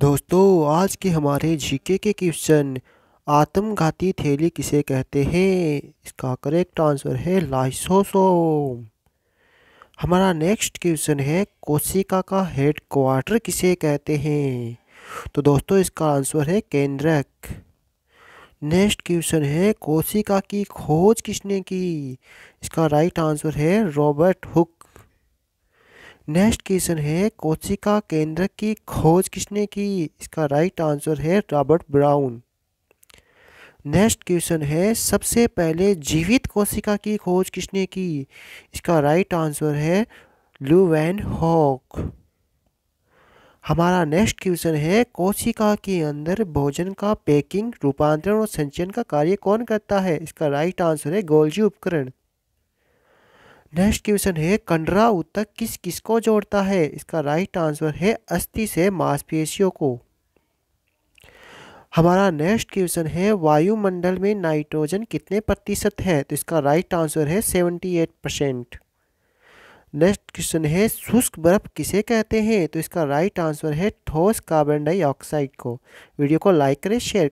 दोस्तों आज के हमारे जीके के क्वेश्चन आत्मघाती थैली किसे कहते हैं इसका करेक्ट आंसर है लाइसोसोम हमारा नेक्स्ट क्वेश्चन है कोशिका का हेड क्वार्टर किसे कहते हैं तो दोस्तों इसका आंसर है केंद्रक नेक्स्ट क्वेश्चन है कोशिका की खोज किसने की इसका राइट आंसर है रॉबर्ट हुक नेक्स्ट क्वेश्चन है कोशिका केंद्र की खोज किसने की इसका राइट आंसर है रॉबर्ट ब्राउन नेक्स्ट क्वेश्चन है सबसे पहले जीवित कोशिका की खोज किसने की इसका राइट आंसर है लुवैन हॉक हमारा नेक्स्ट क्वेश्चन है कोशिका के अंदर भोजन का पैकिंग रूपांतरण और संचयन का कार्य कौन करता है इसका राइट आंसर है गोल्जी उपकरण नेक्स्ट क्वेश्चन है कंडरा उत्तक किस किस को जोड़ता है इसका राइट आंसर है अस्थि से मांसपेशियों को हमारा नेक्स्ट क्वेश्चन है वायुमंडल में नाइट्रोजन कितने प्रतिशत है तो इसका राइट आंसर है seventy eight percent next question है शुष्क बर्फ किसे कहते हैं तो इसका राइट आंसर है ठोस कार्बन डाइऑक्साइड को वीडियो को लाइक करें शेयर